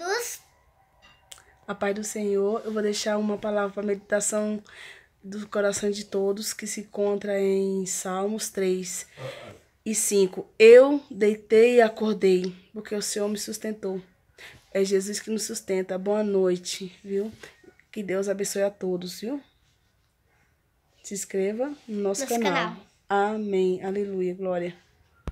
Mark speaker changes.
Speaker 1: todos. A paz do Senhor, eu vou deixar uma palavra para meditação do coração de todos que se encontra em Salmos 3 e 5. Eu deitei e acordei, porque o Senhor me sustentou. É Jesus que nos sustenta. Boa noite, viu? Que Deus abençoe a todos, viu? Se inscreva no nosso, nosso canal. canal. Amém. Aleluia.
Speaker 2: Glória.